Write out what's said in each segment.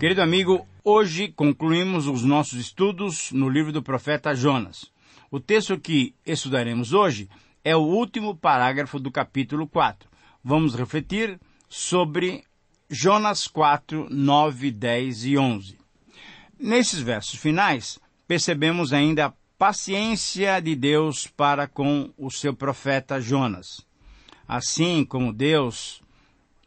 Querido amigo, hoje concluímos os nossos estudos no livro do profeta Jonas. O texto que estudaremos hoje é o último parágrafo do capítulo 4. Vamos refletir sobre Jonas 4, 9, 10 e 11. Nesses versos finais, percebemos ainda a paciência de Deus para com o seu profeta Jonas. Assim como Deus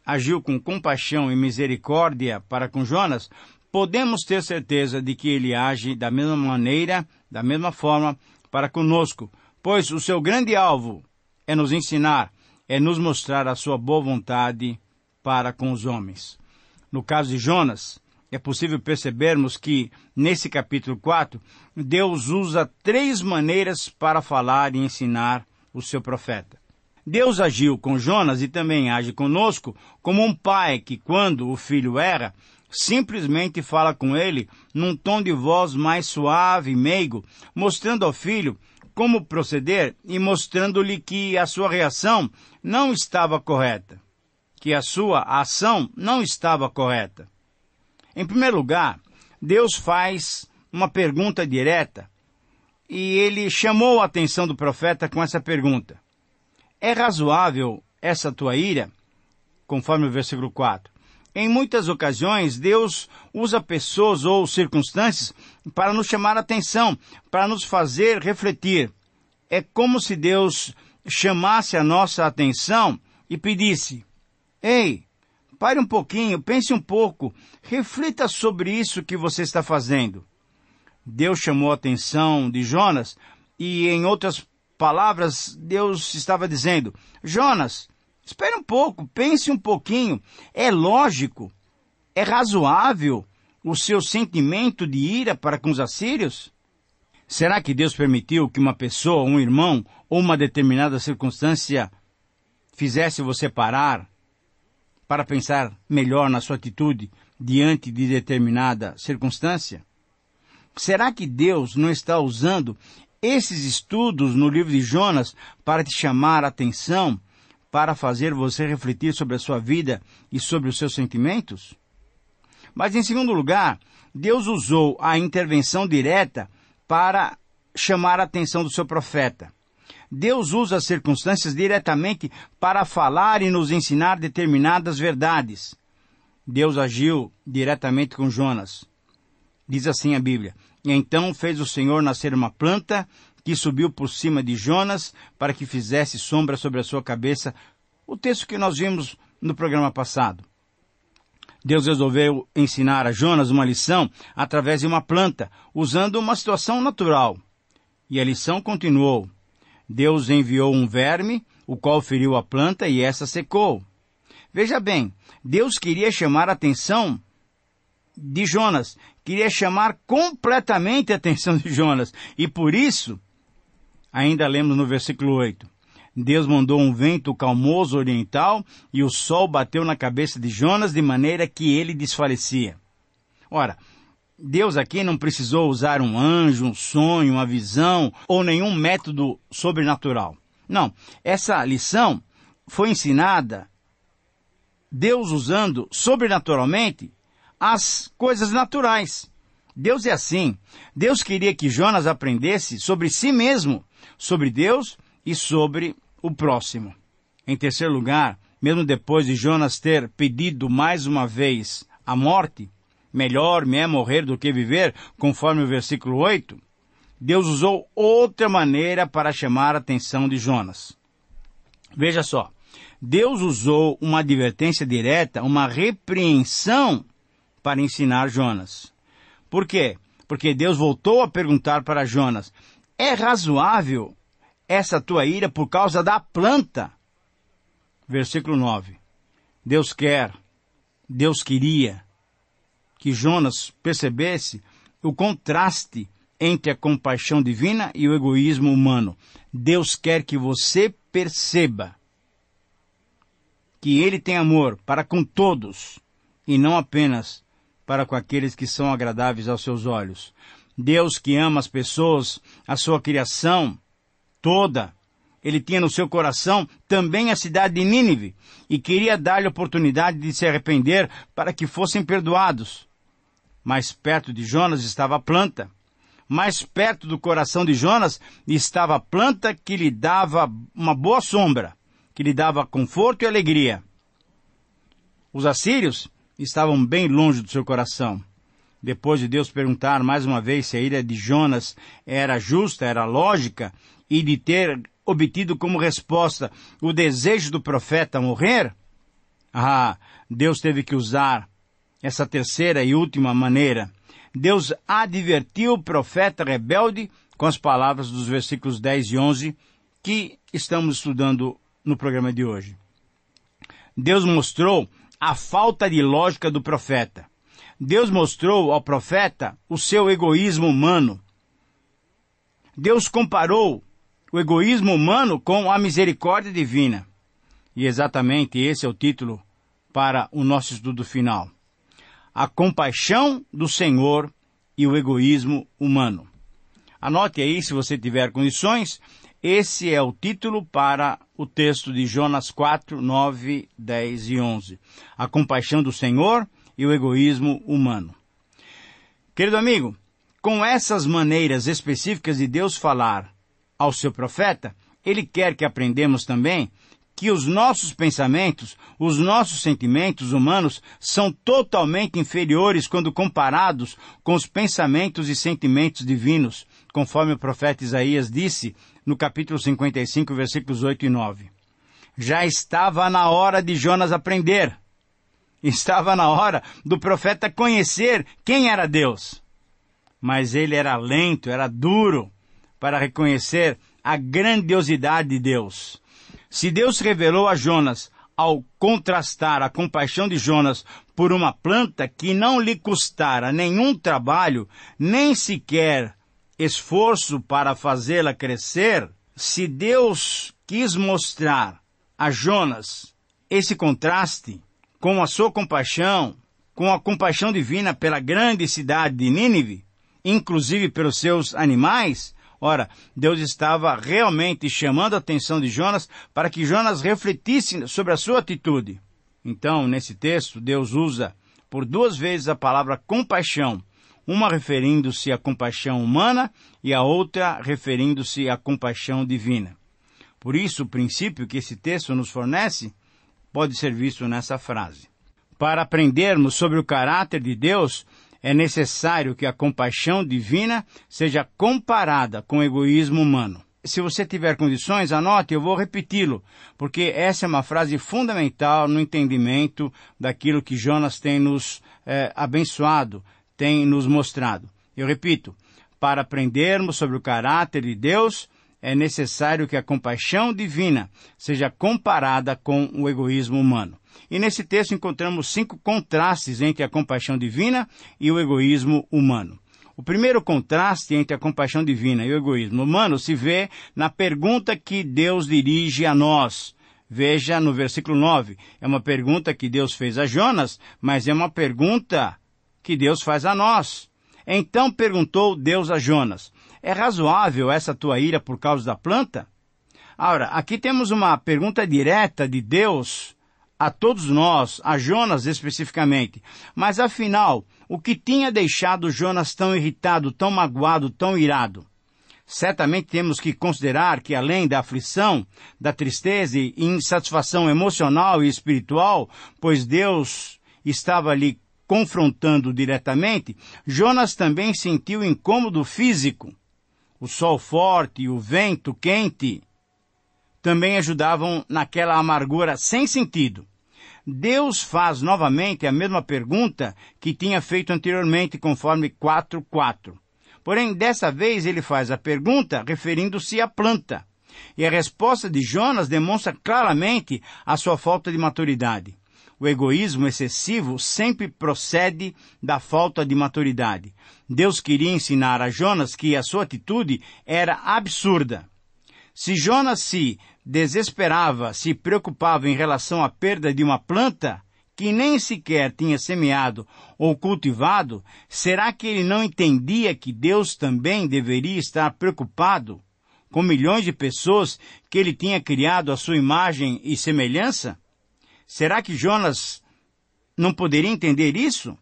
agiu com compaixão e misericórdia para com Jonas, podemos ter certeza de que ele age da mesma maneira, da mesma forma para conosco, pois o seu grande alvo é nos ensinar, é nos mostrar a sua boa vontade para com os homens. No caso de Jonas, é possível percebermos que, nesse capítulo 4, Deus usa três maneiras para falar e ensinar o seu profeta. Deus agiu com Jonas e também age conosco como um pai que, quando o filho era, simplesmente fala com ele num tom de voz mais suave e meigo, mostrando ao filho como proceder e mostrando-lhe que a sua reação não estava correta, que a sua ação não estava correta. Em primeiro lugar, Deus faz uma pergunta direta e ele chamou a atenção do profeta com essa pergunta. É razoável essa tua ira? Conforme o versículo 4. Em muitas ocasiões, Deus usa pessoas ou circunstâncias para nos chamar a atenção, para nos fazer refletir. É como se Deus chamasse a nossa atenção e pedisse: Ei, pare um pouquinho, pense um pouco, reflita sobre isso que você está fazendo. Deus chamou a atenção de Jonas e em outras palavras, Deus estava dizendo: Jonas, espere um pouco, pense um pouquinho. É lógico, é razoável o seu sentimento de ira para com os assírios? Será que Deus permitiu que uma pessoa, um irmão ou uma determinada circunstância fizesse você parar para pensar melhor na sua atitude diante de determinada circunstância? Será que Deus não está usando esses estudos no livro de Jonas para te chamar a atenção, para fazer você refletir sobre a sua vida e sobre os seus sentimentos? Mas em segundo lugar, Deus usou a intervenção direta para chamar a atenção do seu profeta. Deus usa as circunstâncias diretamente para falar e nos ensinar determinadas verdades. Deus agiu diretamente com Jonas. Diz assim a Bíblia: e então fez o Senhor nascer uma planta que subiu por cima de Jonas para que fizesse sombra sobre a sua cabeça. O texto que nós vimos no programa passado. Deus resolveu ensinar a Jonas uma lição através de uma planta, usando uma situação natural. E a lição continuou. Deus enviou um verme, o qual feriu a planta e essa secou. Veja bem, Deus queria chamar a atenção de Jonas, queria chamar completamente a atenção de Jonas, e por isso, ainda lemos no versículo 8. Deus mandou um vento calmoso oriental e o sol bateu na cabeça de Jonas de maneira que ele desfalecia. Ora, Deus aqui não precisou usar um anjo, um sonho, uma visão ou nenhum método sobrenatural. Não, essa lição foi ensinada Deus usando sobrenaturalmente as coisas naturais. Deus é assim. Deus queria que Jonas aprendesse sobre si mesmo, sobre Deus e sobre o próximo. Em terceiro lugar, mesmo depois de Jonas ter pedido mais uma vez a morte, melhor me é morrer do que viver, conforme o versículo 8, Deus usou outra maneira para chamar a atenção de Jonas. Veja só, Deus usou uma advertência direta, uma repreensão para ensinar Jonas. Por quê? Porque Deus voltou a perguntar para Jonas: É razoável essa tua ira por causa da planta? Versículo 9. Deus quer, Deus queria que Jonas percebesse o contraste entre a compaixão divina e o egoísmo humano. Deus quer que você perceba que Ele tem amor para com todos e não apenas para com aqueles que são agradáveis aos seus olhos. Deus que ama as pessoas, a sua criação toda, ele tinha no seu coração também a cidade de Nínive e queria dar-lhe oportunidade de se arrepender para que fossem perdoados. Mais perto de Jonas estava a planta. Mais perto do coração de Jonas estava a planta que lhe dava uma boa sombra, que lhe dava conforto e alegria. Os assírios estavam bem longe do seu coração. Depois de Deus perguntar mais uma vez se a ira de Jonas era justa, era lógica, e de ter obtido como resposta o desejo do profeta morrer, ah, Deus teve que usar essa terceira e última maneira. Deus advertiu o profeta rebelde com as palavras dos versículos 10 e 11 que estamos estudando no programa de hoje. Deus mostrou a falta de lógica do profeta. Deus mostrou ao profeta o seu egoísmo humano. Deus comparou o egoísmo humano com a misericórdia divina. E exatamente esse é o título para o nosso estudo final. A compaixão do Senhor e o egoísmo humano. Anote aí, se você tiver condições, esse é o título para o texto de Jonas 4, 9, 10 e 11. A compaixão do Senhor e o egoísmo humano. Querido amigo, com essas maneiras específicas de Deus falar ao seu profeta, ele quer que aprendemos também que os nossos pensamentos, os nossos sentimentos humanos são totalmente inferiores quando comparados com os pensamentos e sentimentos divinos conforme o profeta Isaías disse no capítulo 55, versículos 8 e 9. Já estava na hora de Jonas aprender. Estava na hora do profeta conhecer quem era Deus. Mas ele era lento, era duro para reconhecer a grandiosidade de Deus. Se Deus revelou a Jonas ao contrastar a compaixão de Jonas por uma planta que não lhe custara nenhum trabalho, nem sequer esforço para fazê-la crescer, se Deus quis mostrar a Jonas esse contraste com a sua compaixão, com a compaixão divina pela grande cidade de Nínive, inclusive pelos seus animais, ora, Deus estava realmente chamando a atenção de Jonas para que Jonas refletisse sobre a sua atitude. Então, nesse texto, Deus usa por duas vezes a palavra compaixão uma referindo-se à compaixão humana e a outra referindo-se à compaixão divina. Por isso, o princípio que esse texto nos fornece pode ser visto nessa frase. Para aprendermos sobre o caráter de Deus, é necessário que a compaixão divina seja comparada com o egoísmo humano. Se você tiver condições, anote, eu vou repeti-lo, porque essa é uma frase fundamental no entendimento daquilo que Jonas tem nos é, abençoado, tem nos mostrado. Eu repito, para aprendermos sobre o caráter de Deus, é necessário que a compaixão divina seja comparada com o egoísmo humano. E nesse texto encontramos cinco contrastes entre a compaixão divina e o egoísmo humano. O primeiro contraste entre a compaixão divina e o egoísmo humano se vê na pergunta que Deus dirige a nós. Veja no versículo 9. É uma pergunta que Deus fez a Jonas, mas é uma pergunta que Deus faz a nós. Então perguntou Deus a Jonas: É razoável essa tua ira por causa da planta? Ora, aqui temos uma pergunta direta de Deus a todos nós, a Jonas especificamente. Mas afinal, o que tinha deixado Jonas tão irritado, tão magoado, tão irado? Certamente temos que considerar que além da aflição, da tristeza e insatisfação emocional e espiritual, pois Deus estava lhe confrontando diretamente, Jonas também sentiu incômodo físico. O sol forte e o vento quente também ajudavam naquela amargura sem sentido. Deus faz novamente a mesma pergunta que tinha feito anteriormente, conforme 4.4. Porém, dessa vez ele faz a pergunta referindo-se à planta. E a resposta de Jonas demonstra claramente a sua falta de maturidade. O egoísmo excessivo sempre procede da falta de maturidade. Deus queria ensinar a Jonas que a sua atitude era absurda. Se Jonas se desesperava, se preocupava em relação à perda de uma planta, que nem sequer tinha semeado ou cultivado, será que ele não entendia que Deus também deveria estar preocupado com milhões de pessoas que ele tinha criado à sua imagem e semelhança? Será que Jonas não poderia entender isso?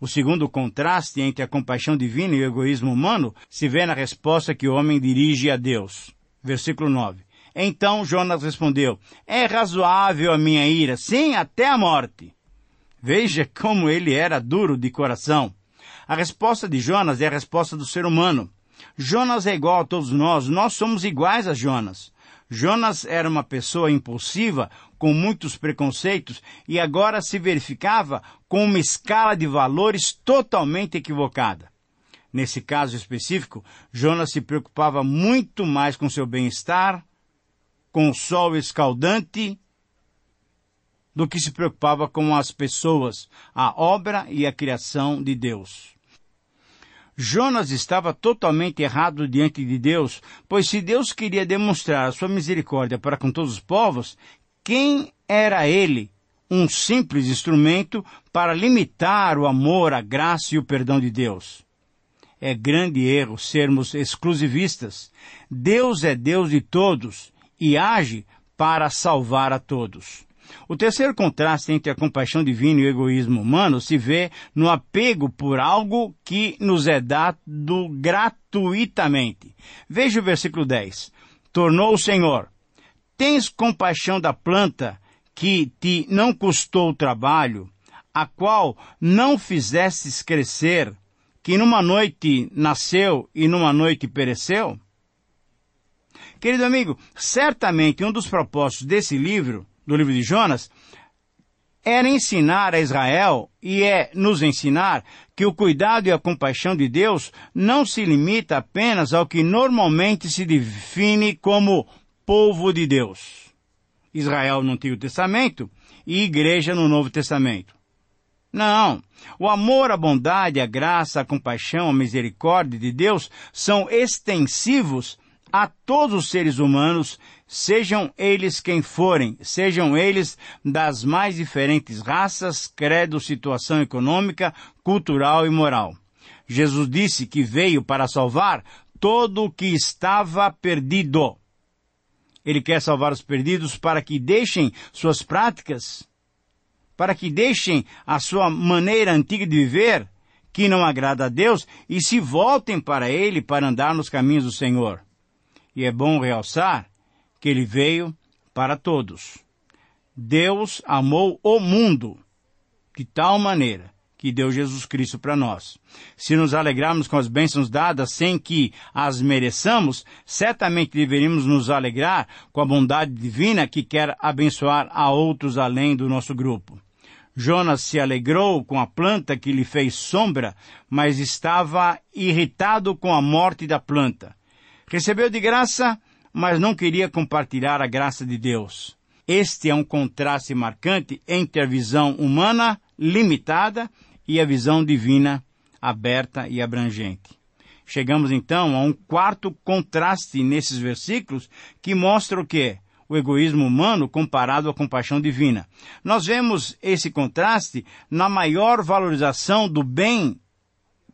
O segundo contraste entre a compaixão divina e o egoísmo humano se vê na resposta que o homem dirige a Deus. Versículo 9. Então Jonas respondeu: É razoável a minha ira, sim, até a morte. Veja como ele era duro de coração. A resposta de Jonas é a resposta do ser humano. Jonas é igual a todos nós, nós somos iguais a Jonas. Jonas era uma pessoa impulsiva, com muitos preconceitos e agora se verificava com uma escala de valores totalmente equivocada. Nesse caso específico, Jonas se preocupava muito mais com seu bem-estar, com o sol escaldante, do que se preocupava com as pessoas, a obra e a criação de Deus. Jonas estava totalmente errado diante de Deus, pois se Deus queria demonstrar a sua misericórdia para com todos os povos, quem era ele? Um simples instrumento para limitar o amor, a graça e o perdão de Deus. É grande erro sermos exclusivistas. Deus é Deus de todos e age para salvar a todos. O terceiro contraste entre a compaixão divina e o egoísmo humano se vê no apego por algo que nos é dado gratuitamente. Veja o versículo 10. Tornou o Senhor Tens compaixão da planta que te não custou o trabalho, a qual não fizestes crescer, que numa noite nasceu e numa noite pereceu? Querido amigo, certamente um dos propósitos desse livro, do livro de Jonas, era ensinar a Israel e é nos ensinar que o cuidado e a compaixão de Deus não se limita apenas ao que normalmente se define como povo de Deus. Israel no Antigo Testamento e igreja no Novo Testamento. Não. O amor, a bondade, a graça, a compaixão, a misericórdia de Deus são extensivos a todos os seres humanos, sejam eles quem forem, sejam eles das mais diferentes raças, credo, situação econômica, cultural e moral. Jesus disse que veio para salvar todo o que estava perdido. Ele quer salvar os perdidos para que deixem suas práticas, para que deixem a sua maneira antiga de viver, que não agrada a Deus, e se voltem para Ele para andar nos caminhos do Senhor. E é bom realçar que Ele veio para todos. Deus amou o mundo de tal maneira que deu Jesus Cristo para nós. Se nos alegrarmos com as bênçãos dadas sem que as mereçamos, certamente deveríamos nos alegrar com a bondade divina que quer abençoar a outros além do nosso grupo. Jonas se alegrou com a planta que lhe fez sombra, mas estava irritado com a morte da planta. Recebeu de graça, mas não queria compartilhar a graça de Deus. Este é um contraste marcante entre a visão humana limitada e a visão divina aberta e abrangente. Chegamos então a um quarto contraste nesses versículos que mostra o que? O egoísmo humano comparado à compaixão divina. Nós vemos esse contraste na maior valorização do bem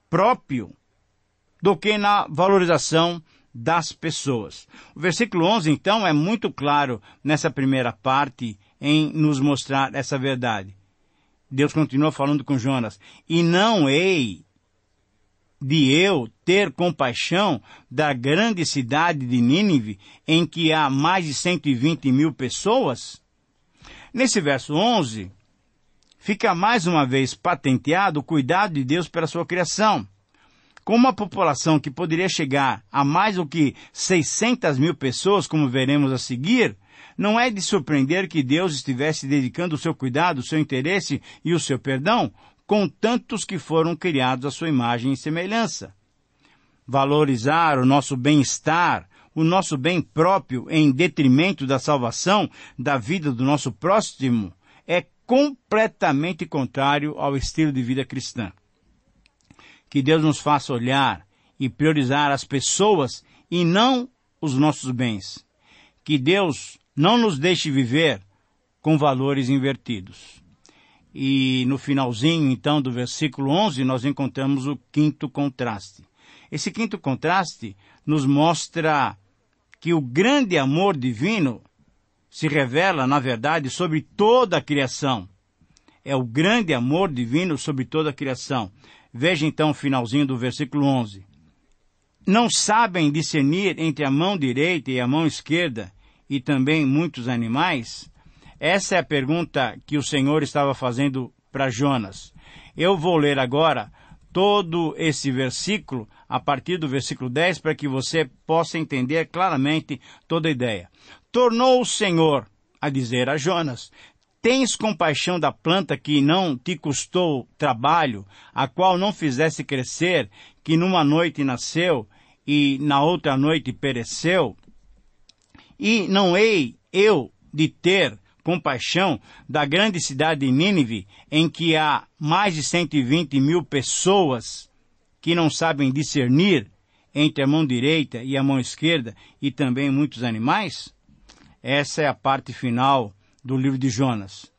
próprio do que na valorização das pessoas. O versículo 11, então, é muito claro nessa primeira parte em nos mostrar essa verdade. Deus continua falando com Jonas, e não hei de eu ter compaixão da grande cidade de Nínive, em que há mais de 120 mil pessoas? Nesse verso 11, fica mais uma vez patenteado o cuidado de Deus pela sua criação. Com uma população que poderia chegar a mais do que 600 mil pessoas, como veremos a seguir, não é de surpreender que Deus estivesse dedicando o seu cuidado, o seu interesse e o seu perdão com tantos que foram criados à sua imagem e semelhança. Valorizar o nosso bem-estar, o nosso bem próprio em detrimento da salvação, da vida do nosso próximo, é completamente contrário ao estilo de vida cristã. Que Deus nos faça olhar e priorizar as pessoas e não os nossos bens. Que Deus não nos deixe viver com valores invertidos. E no finalzinho, então, do versículo 11, nós encontramos o quinto contraste. Esse quinto contraste nos mostra que o grande amor divino se revela, na verdade, sobre toda a criação. É o grande amor divino sobre toda a criação. Veja então o finalzinho do versículo 11. Não sabem discernir entre a mão direita e a mão esquerda, e também muitos animais? Essa é a pergunta que o Senhor estava fazendo para Jonas. Eu vou ler agora todo esse versículo, a partir do versículo 10, para que você possa entender claramente toda a ideia. Tornou o Senhor a dizer a Jonas: Tens compaixão da planta que não te custou trabalho, a qual não fizesse crescer, que numa noite nasceu e na outra noite pereceu? E não hei eu de ter compaixão da grande cidade de Nínive, em que há mais de 120 mil pessoas que não sabem discernir entre a mão direita e a mão esquerda e também muitos animais? Essa é a parte final do livro de Jonas.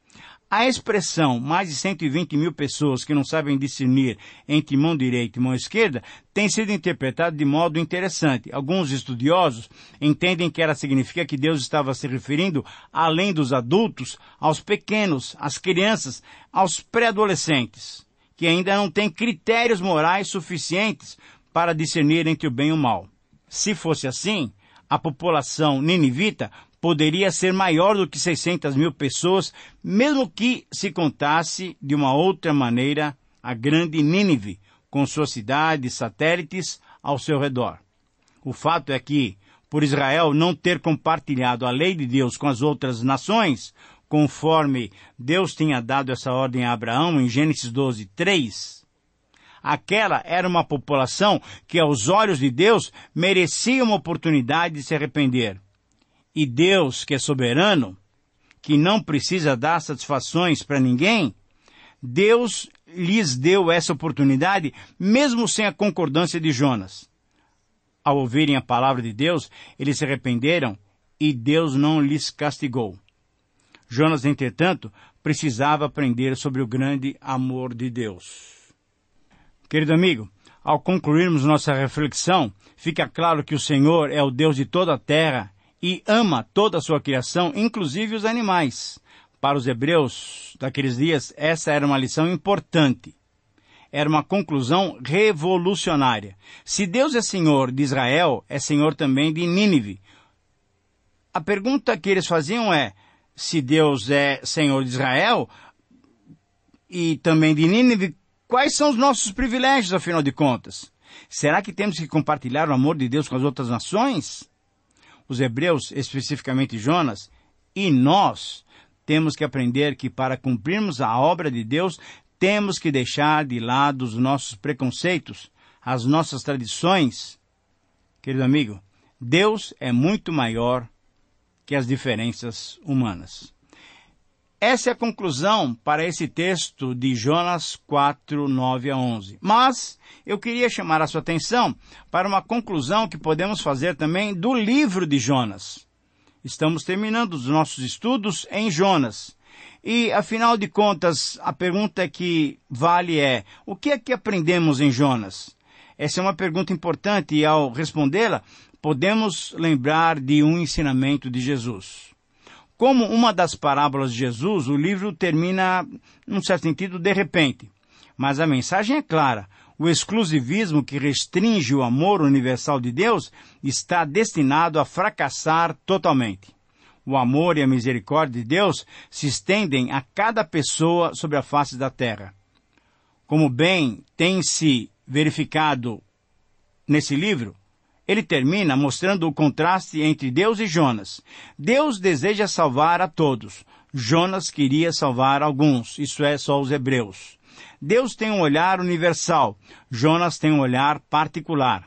A expressão mais de 120 mil pessoas que não sabem discernir entre mão direita e mão esquerda tem sido interpretada de modo interessante. Alguns estudiosos entendem que ela significa que Deus estava se referindo, além dos adultos, aos pequenos, às crianças, aos pré-adolescentes, que ainda não têm critérios morais suficientes para discernir entre o bem e o mal. Se fosse assim, a população ninivita poderia ser maior do que 600 mil pessoas, mesmo que se contasse de uma outra maneira a grande Nínive, com suas cidades satélites ao seu redor. O fato é que, por Israel não ter compartilhado a lei de Deus com as outras nações, conforme Deus tinha dado essa ordem a Abraão em Gênesis 12, 3, aquela era uma população que, aos olhos de Deus, merecia uma oportunidade de se arrepender e Deus, que é soberano, que não precisa dar satisfações para ninguém, Deus lhes deu essa oportunidade, mesmo sem a concordância de Jonas. Ao ouvirem a palavra de Deus, eles se arrependeram e Deus não lhes castigou. Jonas, entretanto, precisava aprender sobre o grande amor de Deus. Querido amigo, ao concluirmos nossa reflexão, fica claro que o Senhor é o Deus de toda a terra e ama toda a sua criação, inclusive os animais. Para os hebreus daqueles dias, essa era uma lição importante. Era uma conclusão revolucionária. Se Deus é Senhor de Israel, é Senhor também de Nínive. A pergunta que eles faziam é, se Deus é Senhor de Israel e também de Nínive, quais são os nossos privilégios, afinal de contas? Será que temos que compartilhar o amor de Deus com as outras nações? os hebreus, especificamente Jonas, e nós temos que aprender que para cumprirmos a obra de Deus, temos que deixar de lado os nossos preconceitos, as nossas tradições. Querido amigo, Deus é muito maior que as diferenças humanas. Essa é a conclusão para esse texto de Jonas 4, 9 a 11. Mas eu queria chamar a sua atenção para uma conclusão que podemos fazer também do livro de Jonas. Estamos terminando os nossos estudos em Jonas. E, afinal de contas, a pergunta que vale é: o que é que aprendemos em Jonas? Essa é uma pergunta importante e, ao respondê-la, podemos lembrar de um ensinamento de Jesus. Como uma das parábolas de Jesus, o livro termina, num certo sentido, de repente. Mas a mensagem é clara. O exclusivismo que restringe o amor universal de Deus está destinado a fracassar totalmente. O amor e a misericórdia de Deus se estendem a cada pessoa sobre a face da terra. Como bem tem se verificado nesse livro, ele termina mostrando o contraste entre Deus e Jonas. Deus deseja salvar a todos. Jonas queria salvar alguns, isso é, só os hebreus. Deus tem um olhar universal, Jonas tem um olhar particular.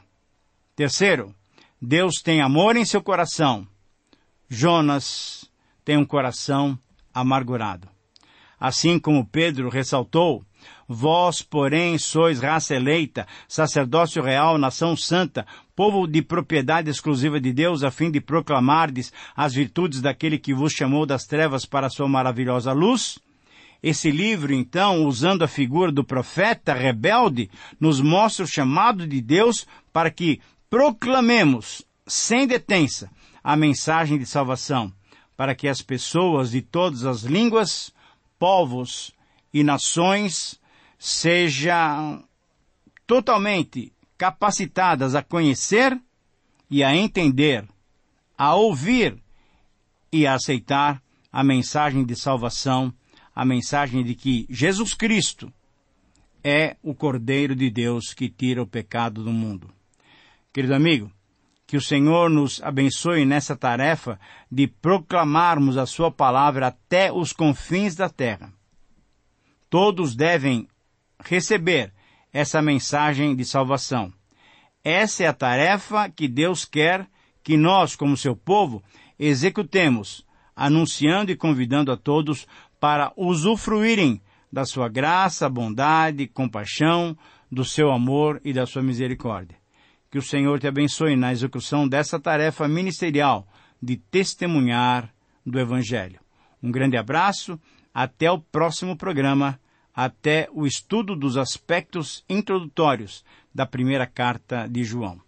Terceiro, Deus tem amor em seu coração. Jonas tem um coração amargurado. Assim como Pedro ressaltou, Vós, porém, sois raça eleita, sacerdócio real, nação santa, povo de propriedade exclusiva de Deus, a fim de proclamardes as virtudes daquele que vos chamou das trevas para a sua maravilhosa luz? Esse livro, então, usando a figura do profeta rebelde, nos mostra o chamado de Deus para que proclamemos, sem detença, a mensagem de salvação, para que as pessoas de todas as línguas, povos e nações sejam totalmente capacitadas a conhecer e a entender, a ouvir e a aceitar a mensagem de salvação, a mensagem de que Jesus Cristo é o Cordeiro de Deus que tira o pecado do mundo. Querido amigo, que o Senhor nos abençoe nessa tarefa de proclamarmos a Sua palavra até os confins da terra. Todos devem receber essa mensagem de salvação. Essa é a tarefa que Deus quer que nós, como seu povo, executemos, anunciando e convidando a todos para usufruírem da sua graça, bondade, compaixão, do seu amor e da sua misericórdia. Que o Senhor te abençoe na execução dessa tarefa ministerial de testemunhar do Evangelho. Um grande abraço, até o próximo programa até o estudo dos aspectos introdutórios da primeira carta de João.